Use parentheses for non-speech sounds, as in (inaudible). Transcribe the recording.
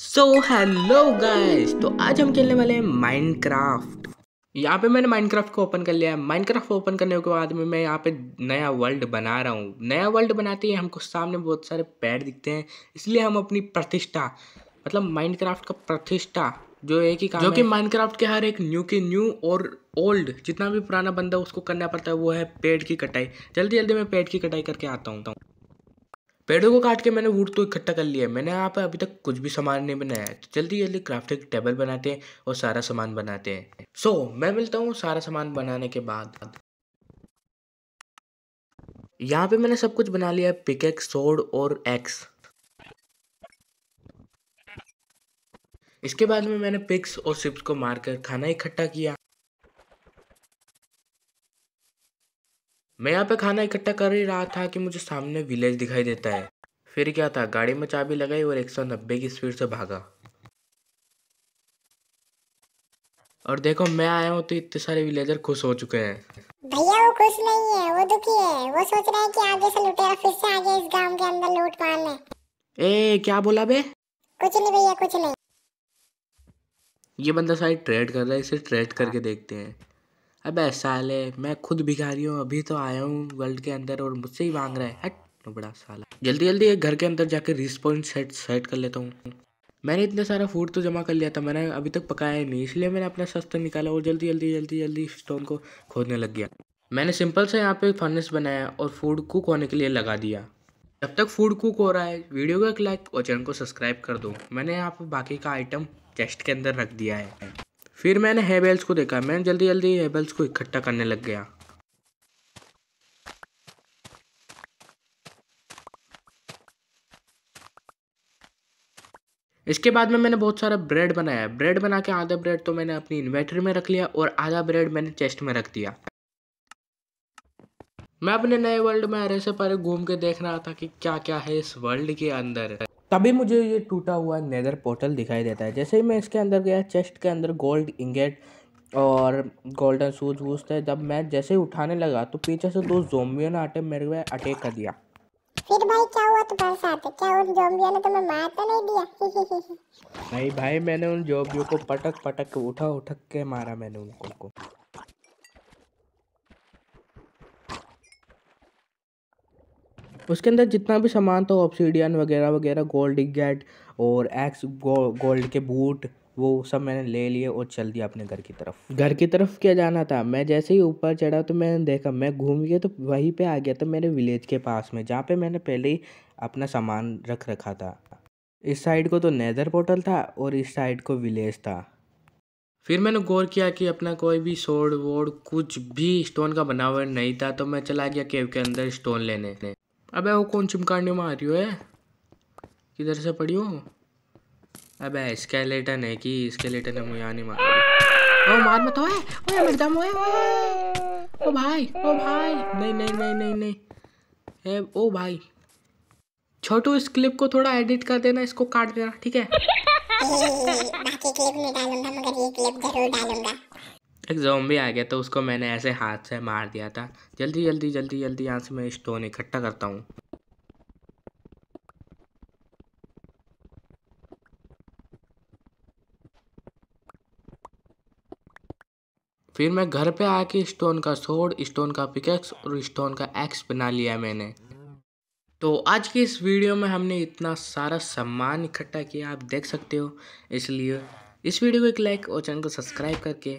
so hello guys तो आज हम खेलने वाले हैं माइनक्राफ्ट यहाँ पे मैंने माइनक्राफ्ट को ओपन कर लिया है माइनक्राफ्ट को ओपन करने के बाद में मैं यहाँ पे नया वर्ल्ड बना रहा हूँ नया वर्ल्ड बनाते ही हमको सामने बहुत सारे पैर दिखते हैं इसलिए हम अपनी प्रतिष्ठा मतलब माइनक्राफ्ट का प्रतिष्ठा जो एक ही काम जो कि माइनक्राफ्ट के हर एक न्यू के न्यू और ओल्ड जितना भी पुराना बंदा उसको करना पड़ता है वो है पेड़ की कटाई जल्दी जल्दी मैं पेड़ की कटाई करके आता हूँ पेड़ों को काट के मैंने वुड तो इकट्ठा कर लिया है मैंने यहाँ पर अभी तक कुछ भी सामान नहीं बनाया है तो जल्दी जल्दी क्राफ्टिंग टेबल बनाते हैं और सारा सामान बनाते हैं सो so, मैं मिलता हूँ सारा सामान बनाने के बाद यहाँ पे मैंने सब कुछ बना लिया है पिकेक्स सोड और एक्स इसके बाद में मैंने पिक्स और सिप्स को मारकर खाना इकट्ठा किया मैं यहाँ पे खाना इकट्ठा कर ही रहा था कि मुझे सामने विलेज दिखाई देता है फिर क्या था गाड़ी में चाबी लगाई और 190 की स्पीड से भागा और देखो मैं आया हूँ तो इतने सारे विलेजर खुश हो चुके हैं भैया वो खुश नहीं है वो दुखी है वो सोच रहा है कि आगे से लुटेरा फिर से आगे इस गांव के अंदर लूट मार ले ए क्या बोला बे कुछ नहीं भैया कुछ नहीं ये बंदा सारी ट्रेड कर रहा है इसे ट्रेड करके देखते हैं अबे साले मैं खुद भिखारी हूँ अभी तो आया हूँ वर्ल्ड के अंदर और मुझसे ही मांग रहा है हट बड़ा साला जल्दी जल्दी एक घर के अंदर जाके रिस्पॉन्स सेट सेट कर लेता हूँ मैंने इतना सारा फूड तो जमा कर लिया था मैंने अभी तक पकाया ही नहीं इसलिए मैंने अपना सस्ता निकाला और जल्दी जल्दी जल्दी जल्दी स्टोन को खोदने लग गया मैंने सिंपल से यहाँ पे फर्नेस बनाया और फूड कुक होने के लिए लगा दिया जब तक फूड कुक हो रहा है वीडियो को एक लाइक और चैनल को सब्सक्राइब कर दो मैंने यहाँ पर बाकी का आइटम चेस्ट के अंदर रख दिया है फिर मैंने हेबेल्स को देखा मैं जल्दी जल्दी हेबेल्स को इकट्ठा करने लग गया इसके बाद में मैंने बहुत सारा ब्रेड बनाया ब्रेड बना के आधा ब्रेड तो मैंने अपनी इन्वेटर में रख लिया और आधा ब्रेड मैंने चेस्ट में रख दिया मैं अपने नए वर्ल्ड में अरे से परे घूम के देख रहा था कि क्या क्या है इस वर्ल्ड के अंदर तभी मुझे ये टूटा हुआ नेदर पोर्टल दिखाई देता है जैसे ही मैं इसके अंदर गया चेस्ट के अंदर गोल्ड इंगेट और गोल्डन सूज वूज थे जब मैं जैसे ही उठाने लगा तो पीछे से दो जोम्बियों ने आटे मेरे को अटैक कर दिया फिर भाई क्या हुआ तुम्हारे तो साथ क्या उन जोम्बियों ने तुम्हें मार तो नहीं दिया (laughs) नहीं भाई मैंने उन जोम्बियों को पटक पटक उठा उठक के मारा मैंने उनको उसके अंदर जितना भी सामान था ऑप्सीडियन वगैरह वगैरह गोल्ड गैट और एक्स गोल्ड के बूट वो सब मैंने ले लिए और चल दिया अपने घर की तरफ घर की तरफ क्या जाना था मैं जैसे ही ऊपर चढ़ा तो मैंने देखा मैं घूम गया तो वहीं पे आ गया था मेरे विलेज के पास में जहाँ पे मैंने पहले ही अपना सामान रख रखा था इस साइड को तो नेदर पोर्टल था और इस साइड को विलेज था फिर मैंने गौर किया कि अपना कोई भी सोड वोड कुछ भी स्टोन का बना नहीं था तो मैं चला गया केव के अंदर स्टोन लेने अबे वो कौन चिमकाने में आ रही हो है किधर से पड़ी हो अबे स्केलेटन है कि स्केलेटन है मुझे नहीं मार ओ मार मत ओए ओए दम ओए ओ भाई ओ भाई नहीं नहीं नहीं नहीं नहीं ए, ओ भाई छोटू इस क्लिप को थोड़ा एडिट कर देना इसको काट देना ठीक है (laughs) बाकी क्लिप नहीं डालूंगा मगर ये क्लिप जरूर डालूंगा एक भी आ गया तो उसको मैंने ऐसे हाथ से मार दिया था जल्दी जल्दी जल्दी जल्दी यहाँ से मैं स्टोन इकट्ठा करता हूँ फिर मैं घर पे आके स्टोन का सोड स्टोन का पिकेक्स और स्टोन का एक्स बना लिया मैंने तो आज की इस वीडियो में हमने इतना सारा सामान इकट्ठा किया आप देख सकते हो इसलिए इस वीडियो को एक लाइक और चैनल को सब्सक्राइब करके